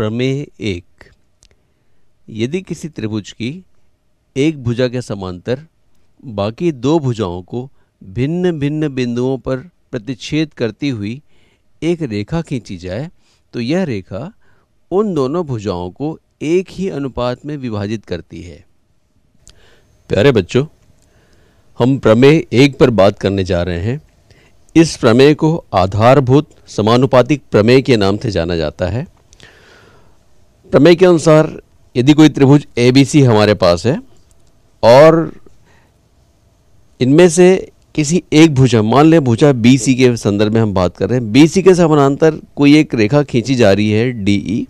प्रमेय एक यदि किसी त्रिभुज की एक भुजा के समांतर बाकी दो भुजाओं को भिन्न भिन्न बिंदुओं पर प्रतिच्छेद करती हुई एक रेखा खींची जाए तो यह रेखा उन दोनों भुजाओं को एक ही अनुपात में विभाजित करती है प्यारे बच्चों हम प्रमेय एक पर बात करने जा रहे हैं इस प्रमेय को आधारभूत समानुपातिक प्रमेय के नाम से जाना जाता है प्रमेय के अनुसार यदि कोई त्रिभुज ए बी सी हमारे पास है और इनमें से किसी एक भुजा मान लें भुजा सी के संदर्भ में हम बात कर रहे हैं बी सी के समानांतर कोई एक रेखा खींची जा रही है डी ई e,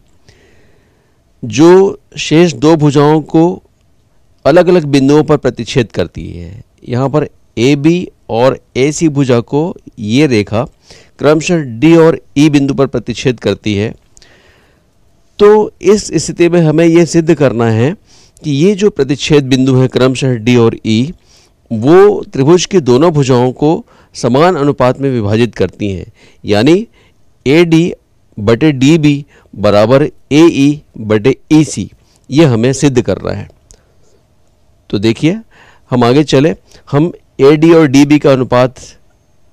जो शेष दो भुजाओं को अलग अलग बिंदुओं पर प्रतिच्छेद करती है यहाँ पर ए बी और ए सी भुजा को ये रेखा क्रमशः डी और ई e बिंदु पर प्रतिच्छेद करती है तो इस स्थिति में हमें यह सिद्ध करना है कि ये जो प्रतिच्छेद बिंदु है क्रमशः डी और ई e, वो त्रिभुज की दोनों भुजाओं को समान अनुपात में विभाजित करती हैं यानी ए डी बटे डी बी बराबर ए ई बटे ई सी ये हमें सिद्ध करना है तो देखिए हम आगे चले हम ए डी और डी बी का अनुपात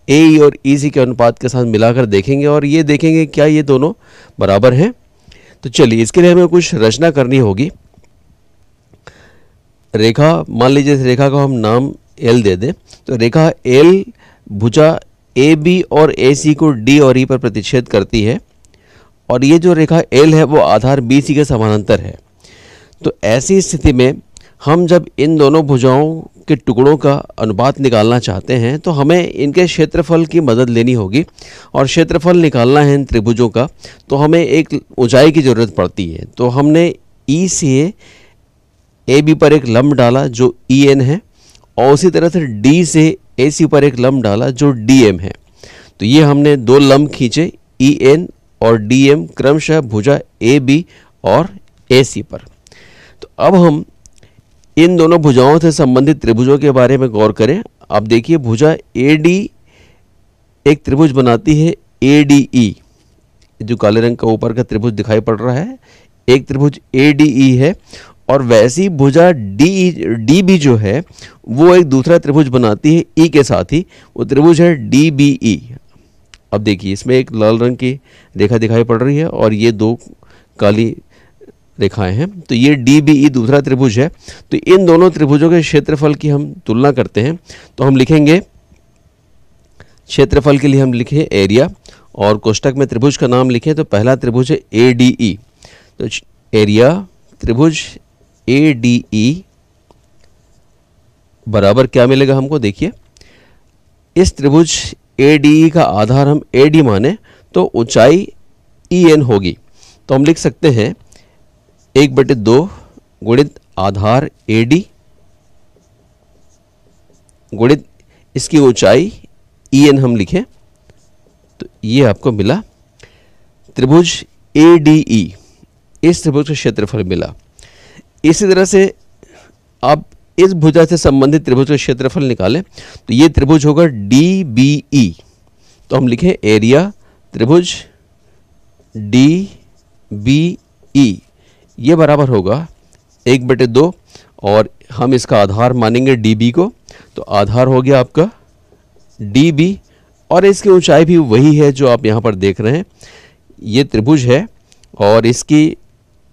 ए ई और ई सी के अनुपात के साथ मिलाकर देखेंगे और ये देखेंगे क्या ये दोनों बराबर हैं तो चलिए इसके लिए हमें कुछ रचना करनी होगी रेखा मान लीजिए इस रेखा को हम नाम एल दे दें तो रेखा एल भुजा ए बी और ए सी को डी और ई e पर प्रतिच्छेद करती है और ये जो रेखा एल है वो आधार बी सी के समानांतर है तो ऐसी स्थिति में हम जब इन दोनों भुजाओं के टुकड़ों का अनुपात निकालना चाहते हैं तो हमें इनके क्षेत्रफल की मदद लेनी होगी और क्षेत्रफल निकालना है इन त्रिभुजों का तो हमें एक ऊंचाई की ज़रूरत पड़ती है तो हमने ई e से ए बी पर एक लम्ब डाला जो ई e एन है और उसी तरह से डी से ए सी पर एक लम्ब डाला जो डी एम है तो ये हमने दो लम्ब खींचे ई e एन और डी एम क्रमशः भुजा ए बी और ए सी पर तो अब हम इन दोनों भुजाओं से संबंधित त्रिभुजों के बारे में गौर करें आप देखिए भुजा ए डी एक त्रिभुज बनाती है ए डी ई जो काले रंग का ऊपर का त्रिभुज दिखाई पड़ रहा है एक त्रिभुज ए डी ई है और वैसी भुजा डी डी बी जो है वो एक दूसरा त्रिभुज बनाती है ई e के साथ ही वो त्रिभुज है डी बी ई अब देखिए इसमें एक लाल रंग की रेखा दिखाई पड़ रही है और ये दो काली रेखाएं हैं तो ये डी बी ई दूसरा त्रिभुज है तो इन दोनों त्रिभुजों के क्षेत्रफल की हम तुलना करते हैं तो हम लिखेंगे क्षेत्रफल के लिए हम लिखें एरिया और कोष्टक में त्रिभुज का नाम लिखें तो पहला त्रिभुज है ए डी ई तो एरिया त्रिभुज ए डी ई बराबर क्या मिलेगा हमको देखिए इस त्रिभुज ए डी ई का आधार हम ए डी माने तो ऊंचाई ई e एन होगी तो हम लिख सकते हैं एक बटे दो गुणित आधार ए डी गुणित इसकी ऊंचाई ई e एन हम लिखें तो ये आपको मिला त्रिभुज ए डी ई इस त्रिभुज का क्षेत्रफल मिला इसी तरह से आप इस भुजा से संबंधित त्रिभुज का क्षेत्रफल निकालें तो ये त्रिभुज होगा डी बी ई तो हम लिखें एरिया त्रिभुज डी बी ई ये बराबर होगा एक बटे दो और हम इसका आधार मानेंगे डी को तो आधार हो गया आपका डी और इसकी ऊंचाई भी वही है जो आप यहाँ पर देख रहे हैं ये त्रिभुज है और इसकी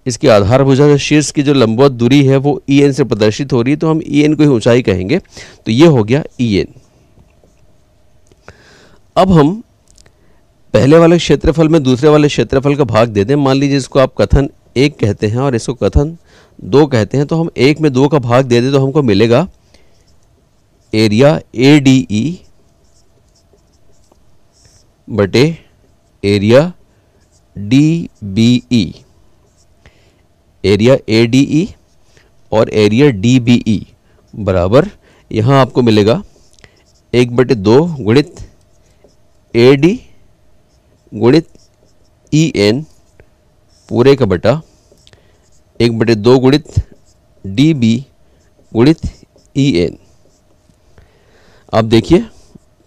इसकी भुजा जो शीर्ष की जो लंबवत दूरी है वो ई e एन से प्रदर्शित हो रही है तो हम ई e एन को ही ऊंचाई कहेंगे तो ये हो गया ई e एन अब हम पहले वाले क्षेत्रफल में दूसरे वाले क्षेत्रफल का भाग दे दें मान लीजिए इसको आप कथन एक कहते हैं और इसको कथन दो कहते हैं तो हम एक में दो का भाग दे दे तो हमको मिलेगा एरिया ए डी ई बटे area D B E area A D E और एरिया डी बी ई बराबर यहाँ आपको मिलेगा एक बटे दो गुणित ए डी गुणित ई एन पूरे का बटा एक बटे दो गुणित डी बी गुणित ई एन आप देखिए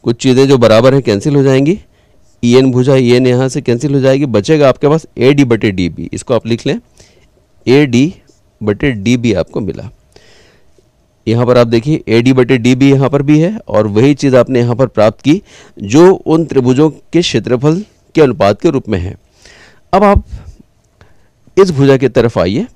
कुछ चीज़ें जो बराबर हैं कैंसिल हो जाएंगी ई e एन भुजा ई e एन यहाँ से कैंसिल हो जाएगी बचेगा आपके पास ए डी बटे डी बी इसको आप लिख लें ए डी बटे डी बी आपको मिला यहाँ पर आप देखिए ए डी बटे डी बी यहाँ पर भी है और वही चीज़ आपने यहाँ पर प्राप्त की जो उन त्रिभुजों के क्षेत्रफल के अनुपात के रूप में है अब आप इस भुजा की तरफ आइए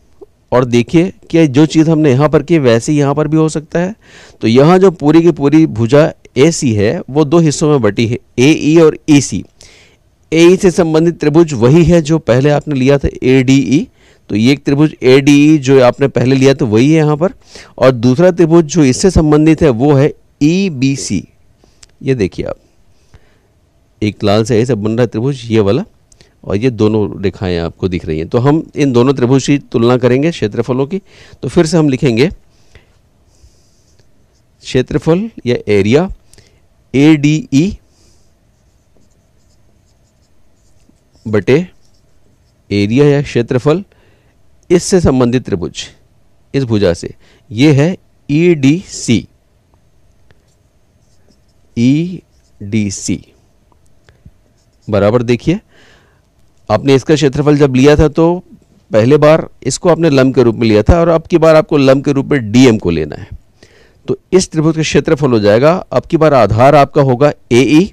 और देखिए कि जो चीज़ हमने यहाँ पर की वैसे ही यहाँ पर भी हो सकता है तो यहाँ जो पूरी की पूरी भुजा ए सी है वो दो हिस्सों में बटी है ए ई e और ई सी ए ई से संबंधित त्रिभुज वही है जो पहले आपने लिया था ए डी ई तो ये एक त्रिभुज ए डी ई जो आपने पहले लिया था तो वही है यहाँ पर और दूसरा त्रिभुज जो इससे संबंधित है वो है ई बी सी ये देखिए आप एक लाल से ऐसे बन रहा त्रिभुज ये वाला और ये दोनों रेखाएं आपको दिख रही हैं तो हम इन दोनों त्रिभुज की तुलना करेंगे क्षेत्रफलों की तो फिर से हम लिखेंगे क्षेत्रफल या एरिया ए डी ई बटे एरिया या क्षेत्रफल इससे संबंधित त्रिभुज इस भुजा से ये है ई डी सी ई डी सी बराबर देखिए आपने इसका क्षेत्रफल जब लिया था तो पहले बार इसको आपने लम के रूप में लिया था और अब की बार आपको लम के रूप में डीएम को लेना है तो इस त्रिभुज का क्षेत्रफल हो जाएगा अब की बार आधार आपका होगा ए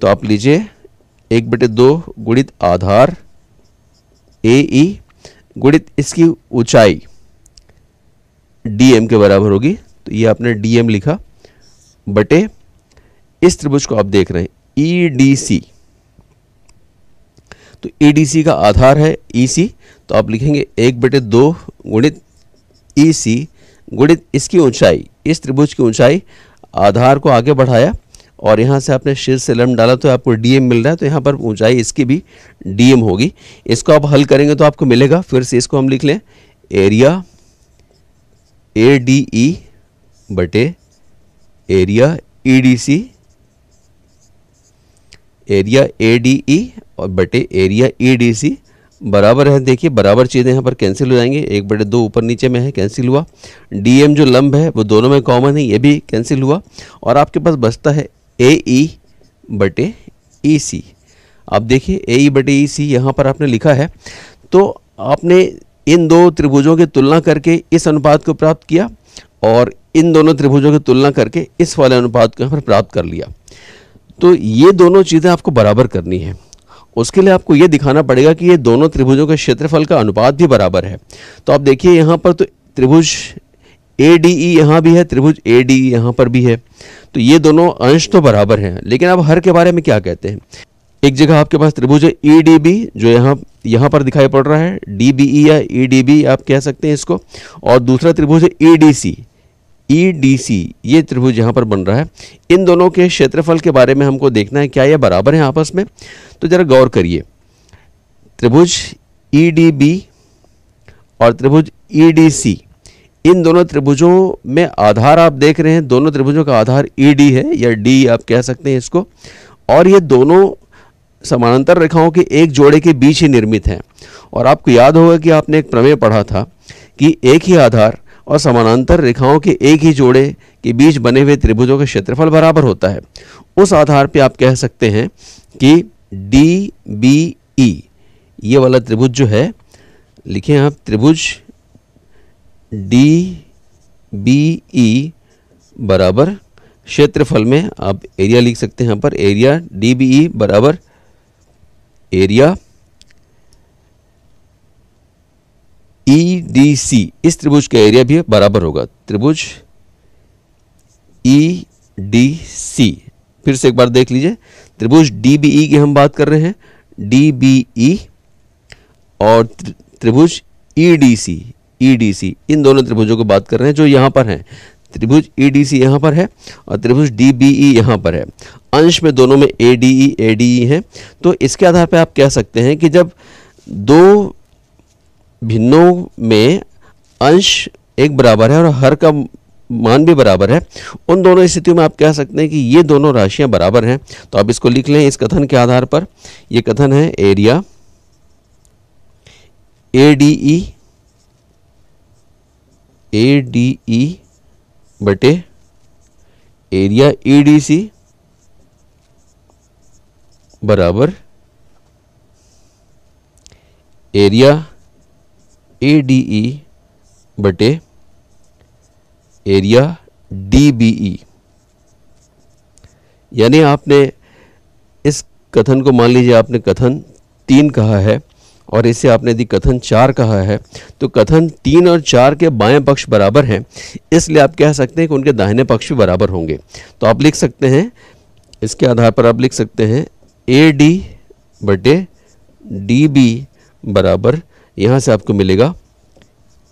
तो आप लीजिए एक बटे दो गुणित आधार ए गुणित इसकी ऊंचाई डीएम के बराबर होगी तो ये आपने डीएम लिखा बटे इस त्रिभुज को आप देख रहे हैं ई डी सी तो ई का आधार है ई e तो आप लिखेंगे एक बटे दो गुणित ई e गुणित इसकी ऊंचाई इस त्रिभुज की ऊंचाई आधार को आगे बढ़ाया और यहाँ से आपने शीर्ष से लम डाला तो आपको डीएम मिल रहा है तो यहाँ पर ऊंचाई इसकी भी डीएम होगी इसको आप हल करेंगे तो आपको मिलेगा फिर से इसको हम लिख लें एरिया ए डी ई बटे area E D C area A D E और बटे एरिया ई डी सी बराबर है देखिए बराबर चीज़ें यहाँ पर कैंसिल हो जाएंगे एक बटे दो ऊपर नीचे में है कैंसिल हुआ डी एम जो लंब है वो दोनों में कॉमन है ये भी कैंसिल हुआ और आपके पास बचता है ए ई e बटे ई सी आप देखिए ए ई e बटे ई e सी यहाँ पर आपने लिखा है तो आपने इन दो त्रिभुजों की तुलना करके इस अनुपात को प्राप्त किया और इन दोनों त्रिभुजों की तुलना करके इस वाले अनुपात को यहाँ पर प्राप्त कर लिया तो ये दोनों चीज़ें आपको बराबर करनी है उसके लिए आपको ये दिखाना पड़ेगा कि ये दोनों त्रिभुजों के क्षेत्रफल का अनुपात भी बराबर है तो आप देखिए यहाँ पर तो त्रिभुज ए डी ई यहाँ भी है त्रिभुज ए डी ई यहाँ पर भी है तो ये दोनों अंश तो बराबर हैं लेकिन आप हर के बारे में क्या कहते हैं एक जगह आपके पास त्रिभुज है ई डी बी जो यहाँ यहाँ पर दिखाई पड़ रहा है डी बी ई या ई डी बी आप कह सकते हैं इसको और दूसरा त्रिभुज है ई डी सी ई e ये त्रिभुज यहाँ पर बन रहा है इन दोनों के क्षेत्रफल के बारे में हमको देखना है क्या ये बराबर हैं आपस में तो ज़रा गौर करिए त्रिभुज ई e और त्रिभुज ई e इन दोनों त्रिभुजों में आधार आप देख रहे हैं दोनों त्रिभुजों का आधार ई है या डी आप कह सकते हैं इसको और ये दोनों समानांतर रेखाओं के एक जोड़े के बीच ही निर्मित हैं और आपको याद होगा कि आपने एक प्रमेय पढ़ा था कि एक ही आधार और समानांतर रेखाओं के एक ही जोड़े के बीच बने हुए त्रिभुजों का क्षेत्रफल बराबर होता है उस आधार पर आप कह सकते हैं कि डी बी ई ये वाला त्रिभुज जो है लिखें आप त्रिभुज डी बी ई बराबर क्षेत्रफल में आप एरिया लिख सकते हैं यहाँ पर एरिया डी बी ई बराबर एरिया ई डी सी इस त्रिभुज का एरिया भी बराबर होगा त्रिभुज ई डी सी फिर से एक बार देख लीजिए त्रिभुज डी बी ई की हम बात कर रहे हैं डी बी ई और त्रिभुज ई डी सी ई डी सी इन दोनों त्रिभुजों की बात कर रहे हैं जो यहाँ पर हैं त्रिभुज ई डी सी यहाँ पर है और त्रिभुज डी बी ई यहाँ पर है अंश में दोनों में A D E A D ई है तो इसके आधार पर आप कह सकते हैं कि जब दो भिन्नों में अंश एक बराबर है और हर का मान भी बराबर है उन दोनों स्थितियों में आप कह सकते हैं कि ये दोनों राशियां बराबर हैं तो आप इसको लिख लें इस कथन के आधार पर ये कथन है area A D E A D E बटे एरिया ई डी सी बराबर एरिया ए डी ई बटे एरिया डी बी ई यानी आपने इस कथन को मान लीजिए आपने कथन तीन कहा है और इसे आपने यदि कथन चार कहा है तो कथन तीन और चार के बाएं पक्ष बराबर हैं इसलिए आप कह सकते हैं कि उनके दाहिने पक्ष भी बराबर होंगे तो आप लिख सकते हैं इसके आधार पर आप लिख सकते हैं ए डी बटे डी बी बराबर यहाँ से आपको मिलेगा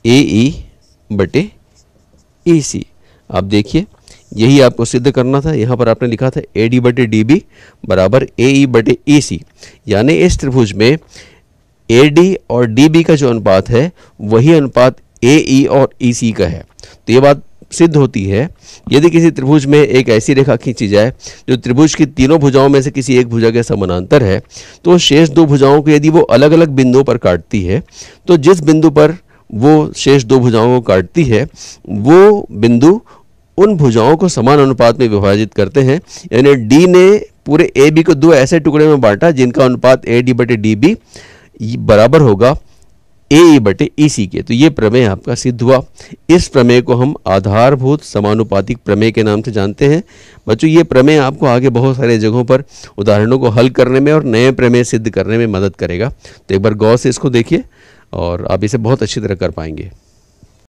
ए ई e बटे ए e सी आप देखिए यही आपको सिद्ध करना था यहाँ पर आपने लिखा था ए डी बटे डी बी बराबर ए ई e बटे ए सी यानी इस त्रिभुज में ए डी और डी बी का जो अनुपात है वही अनुपात ए ई और ई सी का है तो ये बात सिद्ध होती है यदि किसी त्रिभुज में एक ऐसी रेखा खींची जाए जो त्रिभुज की तीनों भुजाओं में से किसी एक भुजा के समानांतर है तो शेष दो भुजाओं को यदि वो अलग अलग बिंदुओं पर काटती है तो जिस बिंदु पर वो शेष दो भुजाओं को काटती है वो बिंदु उन भुजाओं को समान अनुपात में विभाजित करते हैं यानी डी ने पूरे ए बी को दो ऐसे टुकड़े में बांटा जिनका अनुपात ए डी बटे डी बी बराबर होगा ए बटे ई सी के तो ये प्रमेय आपका सिद्ध हुआ इस प्रमेय को हम आधारभूत समानुपातिक प्रमेय के नाम से जानते हैं बच्चों ये प्रमेय आपको आगे बहुत सारे जगहों पर उदाहरणों को हल करने में और नए प्रमेय सिद्ध करने में मदद करेगा तो एक बार गौर से इसको देखिए और आप इसे बहुत अच्छी तरह कर पाएंगे